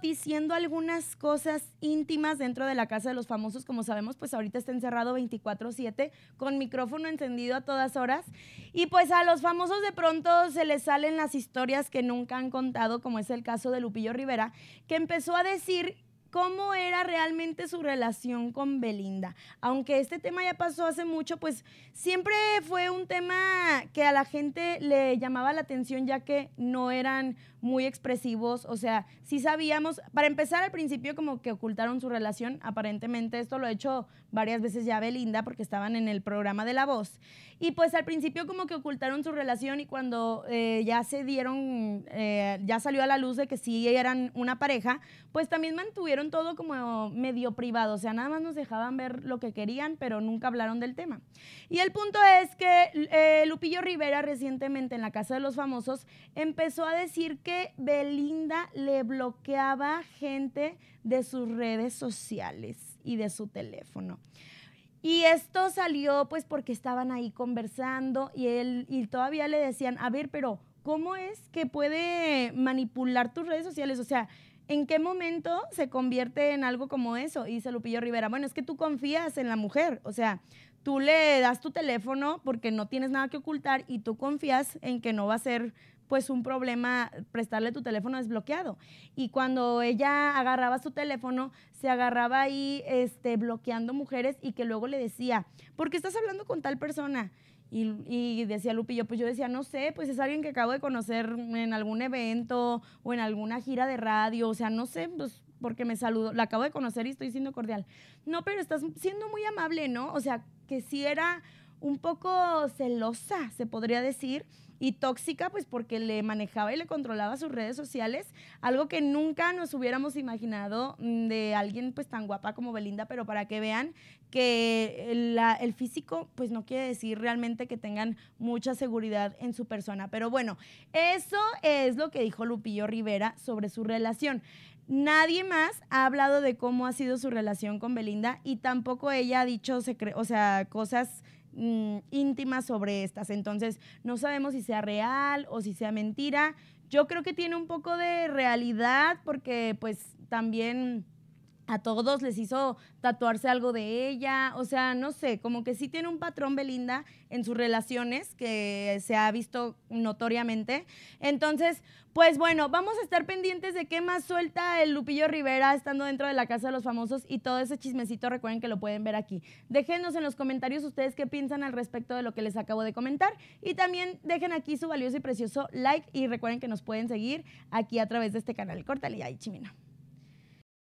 diciendo algunas cosas íntimas dentro de la casa de los famosos. Como sabemos, pues ahorita está encerrado 24/7 con micrófono encendido a todas horas. Y pues a los famosos de pronto se les salen las historias que nunca han contado, como es el caso de Lupillo Rivera, que empezó a decir cómo era realmente su relación con Belinda. Aunque este tema ya pasó hace mucho, pues siempre fue un tema que a la gente le llamaba la atención ya que no eran muy expresivos, o sea, si sabíamos, para empezar al principio como que ocultaron su relación, aparentemente esto lo ha hecho varias veces ya Belinda porque estaban en el programa de La Voz, y pues al principio como que ocultaron su relación y cuando eh, ya se dieron, eh, ya salió a la luz de que sí eran una pareja, pues también mantuvieron todo como medio privado, o sea, nada más nos dejaban ver lo que querían, pero nunca hablaron del tema. Y el punto es que eh, Lupillo Rivera recientemente en la Casa de los Famosos empezó a decir que Belinda le bloqueaba gente de sus redes sociales y de su teléfono. Y esto salió pues porque estaban ahí conversando y él y todavía le decían, a ver, pero ¿cómo es que puede manipular tus redes sociales? O sea, ¿En qué momento se convierte en algo como eso? Y dice Lupillo Rivera, bueno, es que tú confías en la mujer, o sea, tú le das tu teléfono porque no tienes nada que ocultar y tú confías en que no va a ser pues un problema prestarle tu teléfono desbloqueado. Y cuando ella agarraba su teléfono, se agarraba ahí este, bloqueando mujeres y que luego le decía, ¿por qué estás hablando con tal persona? Y, y, decía Lupillo, pues yo decía, no sé, pues es alguien que acabo de conocer en algún evento o en alguna gira de radio, o sea, no sé, pues porque me saludó, la acabo de conocer y estoy siendo cordial. No, pero estás siendo muy amable, ¿no? O sea, que si era un poco celosa, se podría decir, y tóxica, pues porque le manejaba y le controlaba sus redes sociales, algo que nunca nos hubiéramos imaginado mm, de alguien pues tan guapa como Belinda, pero para que vean que el físico, pues no quiere decir realmente que tengan mucha seguridad en su persona. Pero bueno, eso es lo que dijo Lupillo Rivera sobre su relación. Nadie más ha hablado de cómo ha sido su relación con Belinda y tampoco ella ha dicho, o sea, cosas mm, íntimas sobre estas. Entonces, no sabemos si sea real o si sea mentira. Yo creo que tiene un poco de realidad porque pues también a todos les hizo tatuarse algo de ella, o sea, no sé, como que sí tiene un patrón Belinda en sus relaciones que se ha visto notoriamente. Entonces, pues bueno, vamos a estar pendientes de qué más suelta el Lupillo Rivera estando dentro de la Casa de los Famosos y todo ese chismecito, recuerden que lo pueden ver aquí. Déjenos en los comentarios ustedes qué piensan al respecto de lo que les acabo de comentar y también dejen aquí su valioso y precioso like y recuerden que nos pueden seguir aquí a través de este canal. Córtale ya, Chimina.